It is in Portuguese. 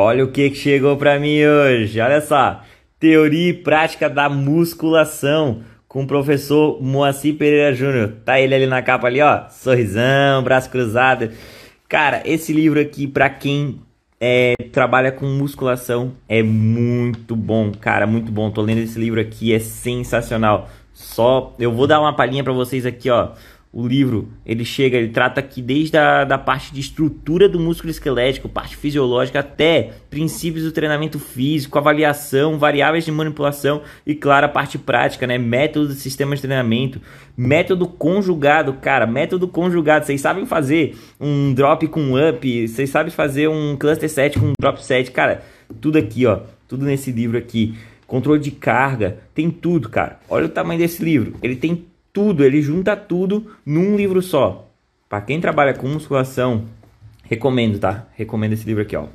Olha o que chegou para mim hoje. Olha só. Teoria e prática da musculação com o professor Moacir Pereira Júnior. Tá ele ali na capa ali, ó. Sorrisão, braço cruzado. Cara, esse livro aqui para quem é, trabalha com musculação é muito bom, cara, muito bom. Tô lendo esse livro aqui, é sensacional. Só eu vou dar uma palhinha para vocês aqui, ó. O livro, ele chega, ele trata aqui desde a da parte de estrutura do músculo esquelético, parte fisiológica, até princípios do treinamento físico, avaliação, variáveis de manipulação e, claro, a parte prática, né? Método do sistema de treinamento, método conjugado, cara, método conjugado. Vocês sabem fazer um drop com um up, vocês sabem fazer um cluster set com um drop set, cara, tudo aqui, ó, tudo nesse livro aqui controle de carga, tem tudo, cara. Olha o tamanho desse livro. Ele tem tudo, ele junta tudo num livro só. Para quem trabalha com musculação, recomendo, tá? Recomendo esse livro aqui, ó.